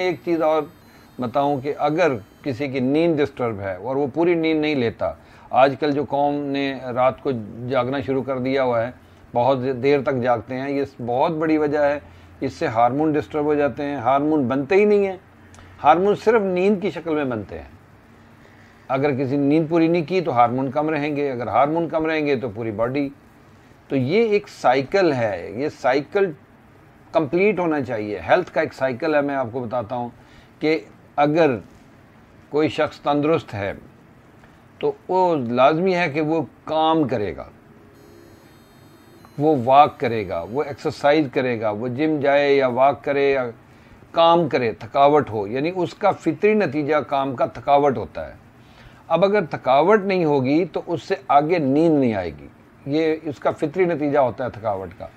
एक चीज़ और बताऊं कि अगर किसी की नींद डिस्टर्ब है और वो पूरी नींद नहीं लेता आजकल जो कौम ने रात को जागना शुरू कर दिया हुआ है बहुत देर तक जागते हैं ये बहुत बड़ी वजह है इससे हार्मोन डिस्टर्ब हो जाते हैं हार्मोन बनते ही नहीं हैं हार्मोन सिर्फ नींद की शक्ल में बनते हैं अगर किसी ने नींद पूरी नहीं की तो हार्मोन कम रहेंगे अगर हार्मोन कम रहेंगे तो पूरी बॉडी तो ये एक साइकिल है ये साइकिल कंप्लीट होना चाहिए हेल्थ का एक साइकिल है मैं आपको बताता हूँ कि अगर कोई शख्स तंदुरुस्त है तो वो लाजमी है कि वो काम करेगा वो वॉक करेगा वो एक्सरसाइज करेगा वो जिम जाए या वॉक करे या काम करे थकावट हो यानी उसका फितरी नतीजा काम का थकावट होता है अब अगर थकावट नहीं होगी तो उससे आगे नींद नहीं आएगी ये उसका फितरी नतीजा होता है थकावट का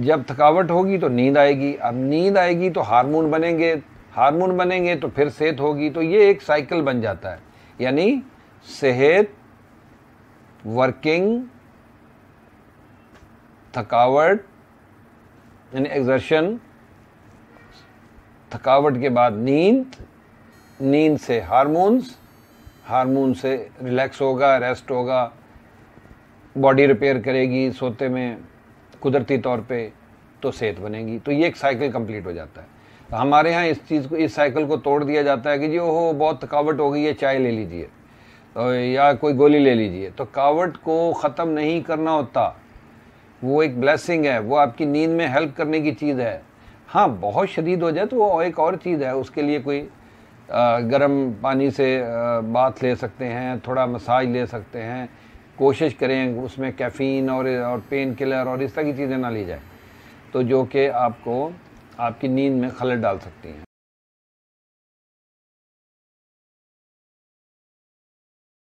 जब थकावट होगी तो नींद आएगी अब नींद आएगी तो हार्मोन बनेंगे हार्मोन बनेंगे तो फिर सेहत होगी तो ये एक साइकिल बन जाता है यानी सेहत वर्किंग थकावट यानी एग्जर्शन थकावट के बाद नींद नींद से हार्मोन्स हार्मोन से रिलैक्स होगा रेस्ट होगा बॉडी रिपेयर करेगी सोते में कुदरती तौर पे तो सेहत बनेगी तो ये एक साइकिल कंप्लीट हो जाता है तो हमारे यहाँ इस चीज़ को इस साइकिल को तोड़ दिया जाता है कि जी ओहो बहुत थकावट हो गई है चाय ले लीजिए तो या कोई गोली ले लीजिए तो कावट को ख़त्म नहीं करना होता वो एक ब्लेसिंग है वो आपकी नींद में हेल्प करने की चीज़ है हाँ बहुत शदीद हो जाए तो वो एक और चीज़ है उसके लिए कोई गर्म पानी से बाथ ले सकते हैं थोड़ा मसाज ले सकते हैं कोशिश करें उसमें कैफ़ीन और और पेन किलर और इस तरह की चीज़ें ना ली जाए तो जो कि आपको आपकी नींद में खलर डाल सकती हैं